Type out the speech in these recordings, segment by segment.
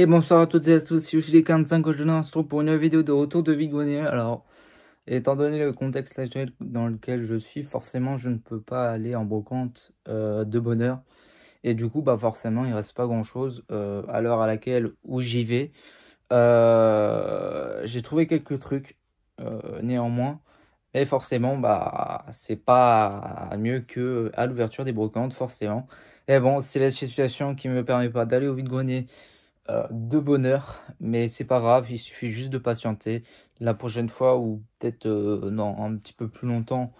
Et bonsoir à toutes et à tous, c'est les 45 aujourd'hui on se retrouve pour une vidéo de retour de grenier Alors, étant donné le contexte actuel dans lequel je suis, forcément je ne peux pas aller en brocante euh, de bonheur. Et du coup, bah forcément, il ne reste pas grand chose euh, à l'heure à laquelle où j'y vais. Euh, j'ai trouvé quelques trucs euh, néanmoins. et forcément, bah c'est pas mieux que à l'ouverture des brocantes, forcément. Et bon, c'est la situation qui ne me permet pas d'aller au vide-grenier euh, de bonheur, mais c'est pas grave, il suffit juste de patienter. La prochaine fois, ou peut-être euh, non, un petit peu plus longtemps,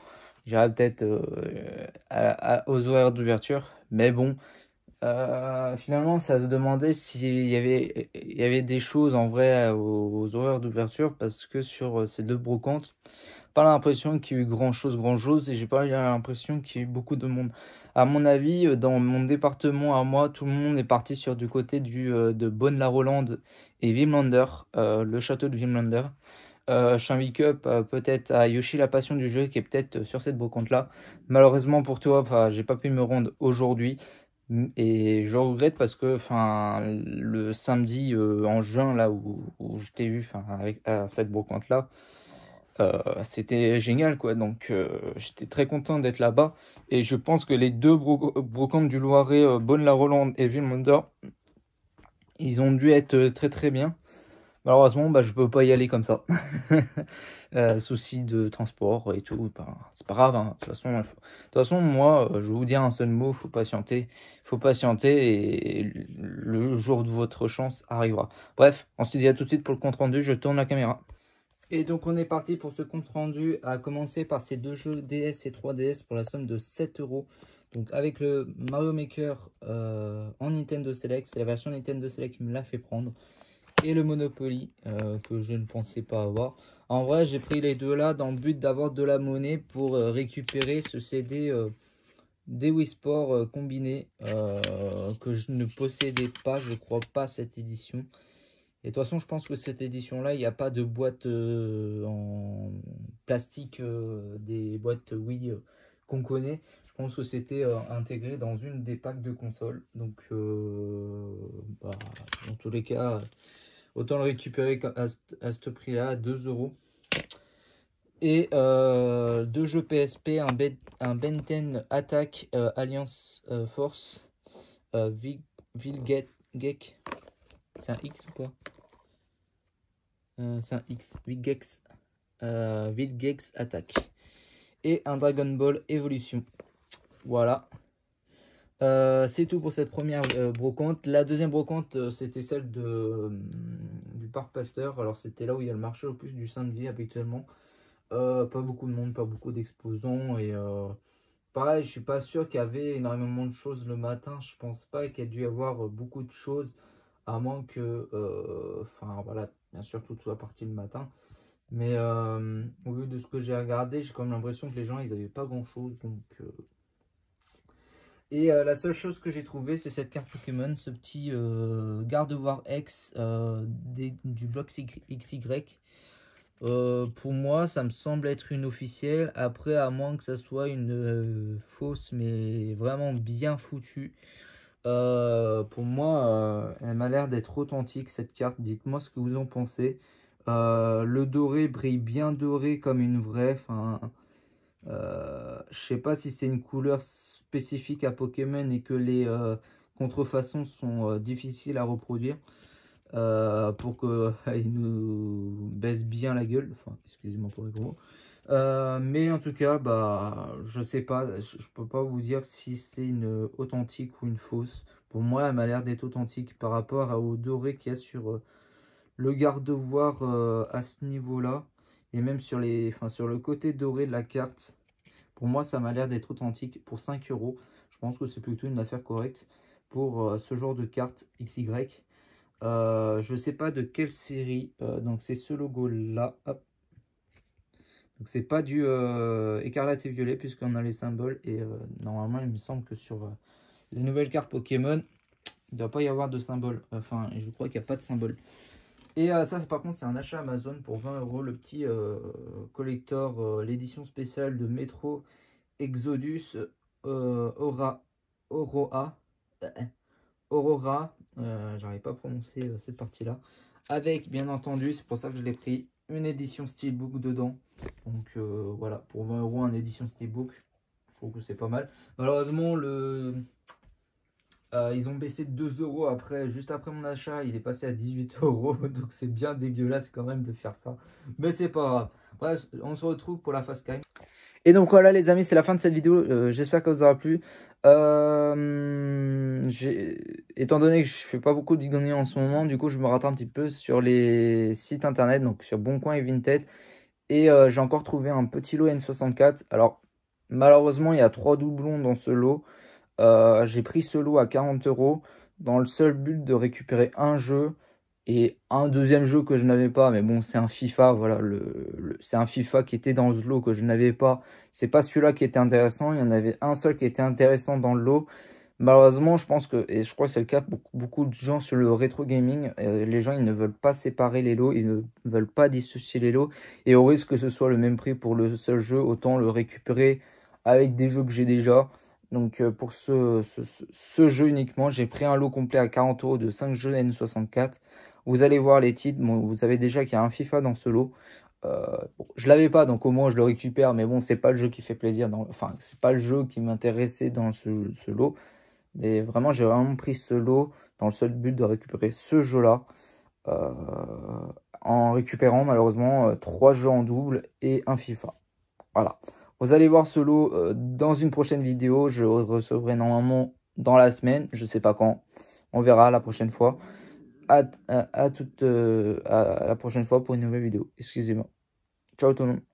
j'irai peut-être euh, aux horaires d'ouverture. Mais bon, finalement, ça se demandait s'il y avait, y avait des choses en vrai aux, aux horaires d'ouverture, parce que sur ces deux brocantes, pas l'impression qu'il y ait eu grand chose, grand chose, et j'ai pas l'impression qu'il y ait eu beaucoup de monde. À mon avis, euh, dans mon département à moi, tout le monde est parti sur du côté du, euh, de Bonne-la-Rolande et Vimlander, euh, le château de Vimlander. Euh, un peut-être à Yoshi la passion du jeu, qui est peut-être sur cette brocante là. Malheureusement pour toi, j'ai pas pu me rendre aujourd'hui. Et je regrette parce que enfin le samedi en juin là où, où je t'ai vu enfin avec à cette brocante là, euh, c'était génial, quoi. Donc, euh, j'étais très content d'être là-bas. Et je pense que les deux brocantes du Loiret, euh, Bonne-la-Rolande et villemontor ils ont dû être très très bien. Malheureusement, bah, je peux pas y aller comme ça. souci de transport et tout, ben, c'est pas grave. Hein. De, toute façon, de toute façon, moi, je vous dire un seul mot, faut patienter. faut patienter et le jour de votre chance arrivera. Bref, on se dit à tout de suite pour le compte rendu, je tourne la caméra. Et donc on est parti pour ce compte rendu, à commencer par ces deux jeux DS et 3DS pour la somme de 7 euros. Donc avec le Mario Maker euh, en Nintendo Select, c'est la version Nintendo Select qui me l'a fait prendre. Et le Monopoly euh, que je ne pensais pas avoir. En vrai j'ai pris les deux là dans le but d'avoir de la monnaie pour euh, récupérer ce CD des Wii Sport combinés que je ne possédais pas, je crois pas cette édition. Et de toute façon, je pense que cette édition-là, il n'y a pas de boîte euh, en plastique euh, des boîtes Wii euh, qu'on connaît. Je pense que c'était intégré dans une des packs de consoles. Donc, bah, dans tous les cas, autant le récupérer à, ce prix-là, 2 euros. Et deux jeux PSP, un, ben, un Benten Attack Alliance Force, Vilgek c'est un X ou quoi euh, C'est un X. gex. Euh, gex attaque. Et un Dragon Ball Evolution. Voilà. Euh, c'est tout pour cette première euh, brocante. La deuxième brocante, c'était celle de, du parc Pasteur. Alors, c'était là où il y a le marché au plus du samedi habituellement. pas beaucoup de monde, pas beaucoup d'exposants. Et pareil, je suis pas sûr qu'il y avait énormément de choses le matin. Je pense pas qu'il y a dû y avoir beaucoup de choses à moins que, euh, enfin voilà, bien sûr tout soit parti le matin. Mais euh, au vu de ce que j'ai regardé, j'ai comme l'impression que les gens, ils n'avaient pas grand-chose. Donc, euh. Et la seule chose que j'ai trouvé, c'est cette carte Pokémon, ce petit Gardevoir X du bloc XY. pour moi, ça me semble être une officielle. Après, à moins que ça soit une fausse, mais vraiment bien foutue. Euh, pour moi, euh, elle m'a l'air d'être authentique cette carte. Dites-moi ce que vous en pensez. Euh, le doré brille bien doré comme une vraie. Enfin, je sais pas si c'est une couleur spécifique à Pokémon et que les contrefaçons sont difficiles à reproduire. Euh, pour qu'il nous baisse bien la gueule. Enfin, excusez-moi pour les gros euh, mais en tout cas, bah, je sais pas, je, ne peux pas vous dire si c'est une authentique ou une fausse. Pour moi, elle m'a l'air d'être authentique par rapport au doré qu'il y a sur euh, le garde-voir à ce niveau-là. Et même sur, les, enfin, sur le côté doré de la carte. Pour moi, ça m'a l'air d'être authentique pour 5 euros. Je pense que c'est plutôt une affaire correcte pour ce genre de carte XY. Euh, je ne sais pas de quelle série. Euh, donc c'est ce logo là. Donc c'est pas du euh, écarlate et violet puisqu'on a les symboles. Et normalement il me semble que sur les nouvelles cartes Pokémon, il ne doit pas y avoir de symboles Enfin je crois qu'il n'y a pas de symbole. Et ça par contre c'est un achat Amazon pour 20 euros. Le petit collector, l'édition spéciale de Metro Exodus Aura, Aurora. Aurora euh, j'arrive pas à prononcer euh, cette partie-là. Avec, bien entendu, c'est pour ça que je l'ai pris, une édition Steelbook dedans. Donc euh, voilà, pour 20 euros, une édition Steelbook. Je trouve que c'est pas mal. Malheureusement, le... ils ont baissé de 2 euros après, juste après mon achat. Il est passé à 18 euros. Donc c'est bien dégueulasse quand même de faire ça. Mais c'est pas grave. Bref, on se retrouve pour la face cam. Et donc voilà les amis, c'est la fin de cette vidéo. Euh, j'espère qu'elle vous aura plu. Euh, étant donné que je fais pas beaucoup de données en ce moment, du coup je me rate un petit peu sur les sites internet, donc sur Boncoin et Vinted. Et euh, j'ai encore trouvé un petit lot N64. Alors malheureusement il y a trois doublons dans ce lot. j'ai pris ce lot à 40 euros dans le seul but de récupérer un jeu et un deuxième jeu que je n'avais pas, mais bon, c'est un FIFA, voilà, le, c'est un FIFA qui était dans le lot que je n'avais pas. C'est pas celui-là qui était intéressant, il y en avait un seul qui était intéressant dans le lot. Malheureusement, je pense que, et je crois que c'est le cas pour beaucoup de gens sur le rétro gaming, euh, les gens ils ne veulent pas séparer les lots, ils ne veulent pas dissocier les lots, et au risque que ce soit le même prix pour le seul jeu, autant le récupérer avec des jeux que j'ai déjà. Donc euh, pour ce, ce, ce, jeu uniquement, j'ai pris un lot complet à 40 euros de 5 jeux N64. Vous allez voir les titres. vous savez déjà qu'il y a un FIFA dans ce lot. Je euh, ne je l'avais pas, donc au moins je le récupère. Mais bon, c'est pas le jeu qui fait plaisir. Dans, enfin, c'est pas le jeu qui m'intéressait dans ce, lot. Mais vraiment, j'ai vraiment pris ce lot dans le seul but de récupérer ce jeu-là. Euh, en récupérant malheureusement euh, trois jeux en double et un FIFA. Voilà. Vous allez voir ce lot dans une prochaine vidéo. Je recevrai normalement dans la semaine. Je sais pas quand. On verra la prochaine fois à, euh, à, toute, euh, à la prochaine fois pour une nouvelle vidéo. Excusez-moi. Ciao tout le monde.